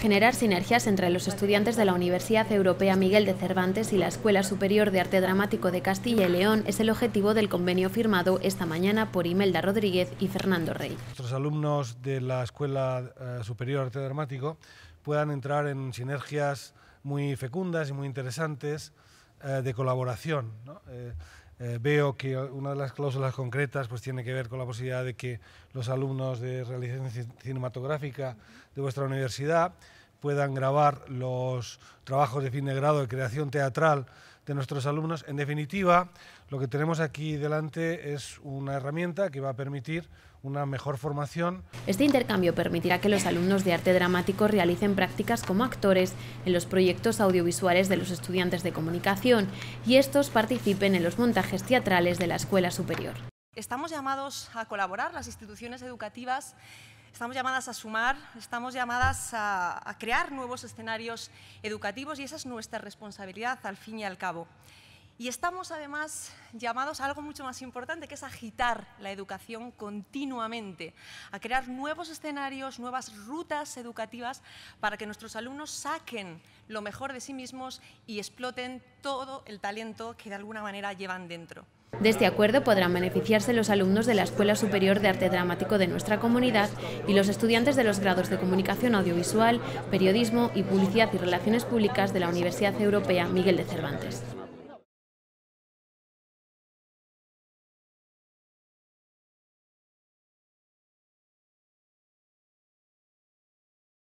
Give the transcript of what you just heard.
generar sinergias entre los estudiantes de la Universidad Europea Miguel de Cervantes y la Escuela Superior de Arte Dramático de Castilla y León es el objetivo del convenio firmado esta mañana por Imelda Rodríguez y Fernando Rey. Nuestros alumnos de la Escuela eh, Superior de Arte Dramático puedan entrar en sinergias muy fecundas y muy interesantes eh, de colaboración. Eh, eh, veo que una de las cláusulas concretas pues, tiene que ver con la posibilidad de que los alumnos de realización cinematográfica de vuestra universidad puedan grabar los trabajos de fin de grado de creación teatral de nuestros alumnos. En definitiva, lo que tenemos aquí delante es una herramienta que va a permitir una mejor formación. Este intercambio permitirá que los alumnos de arte dramático realicen prácticas como actores en los proyectos audiovisuales de los estudiantes de comunicación y estos participen en los montajes teatrales de la escuela superior estamos llamados a colaborar, las instituciones educativas, estamos llamadas a sumar, estamos llamadas a, a crear nuevos escenarios educativos y esa es nuestra responsabilidad al fin y al cabo. Y estamos además llamados a algo mucho más importante, que es agitar la educación continuamente, a crear nuevos escenarios, nuevas rutas educativas para que nuestros alumnos saquen lo mejor de sí mismos y exploten todo el talento que de alguna manera llevan dentro. De este acuerdo podrán beneficiarse los alumnos de la Escuela Superior de Arte Dramático de nuestra comunidad y los estudiantes de los grados de Comunicación Audiovisual, Periodismo y Publicidad y Relaciones Públicas de la Universidad Europea Miguel de Cervantes.